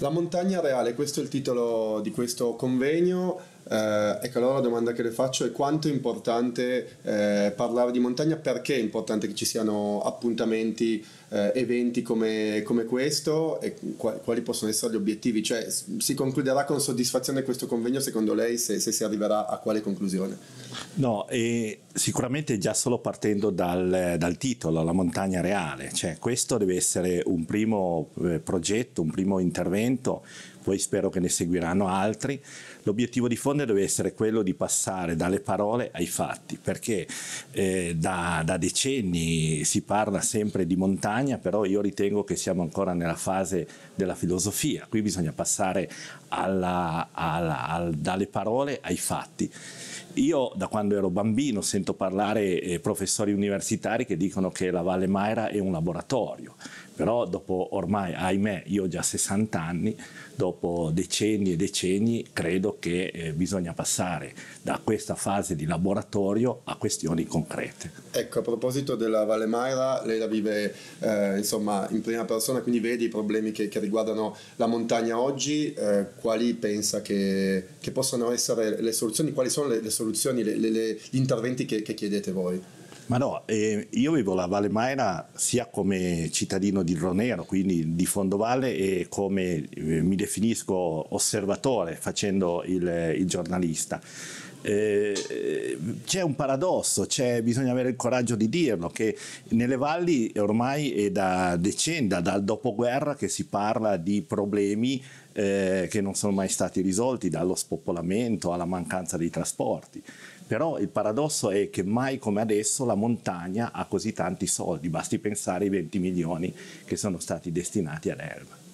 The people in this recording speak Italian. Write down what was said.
La montagna reale, questo è il titolo di questo convegno eh, ecco allora la domanda che le faccio è quanto è importante eh, parlare di montagna, perché è importante che ci siano appuntamenti, eh, eventi come, come, questo e quali possono essere gli obiettivi? Cioè si concluderà con soddisfazione questo convegno secondo lei se, se si arriverà a quale conclusione? No, sicuramente già solo partendo dal, dal, titolo, la montagna reale, cioè questo deve essere un primo eh, progetto, un primo intervento, poi spero che ne seguiranno altri. L'obiettivo di fondo grande deve essere quello di passare dalle parole ai fatti, perché eh, da, da, decenni si parla sempre di montagna, però io ritengo che siamo ancora nella fase della filosofia, qui bisogna passare alla, alla, al, dalle parole ai fatti. Io da quando ero bambino sento parlare eh, professori universitari che dicono che la Valle Maira è un laboratorio, però dopo ormai, ahimè, io ho già 60 anni, dopo decenni e decenni credo che eh, bisogna passare da questa fase di laboratorio a questioni concrete. Ecco, a proposito della Valle Maira, lei la vive eh, insomma, in prima persona, quindi vede i problemi che, che riguardano la montagna oggi, eh, quali pensa che, che, possano essere le soluzioni, quali sono le, le soluzioni? soluzioni, le, le, le, gli interventi che, che chiedete voi? Ma no, eh, io vivo la Valle Maena sia come cittadino di Ronero, quindi di Fondovalle, e come eh, mi definisco osservatore facendo il, il giornalista. Eh, eh, c'è un paradosso, c'è, bisogna avere il coraggio di dirlo, che nelle valli ormai è da decenda, dal dopoguerra che si parla di problemi eh, che non sono mai stati risolti, dallo spopolamento alla mancanza dei trasporti. Però il paradosso è che mai come adesso la montagna ha così tanti soldi, basti pensare ai 20 milioni che sono stati destinati ad Elba.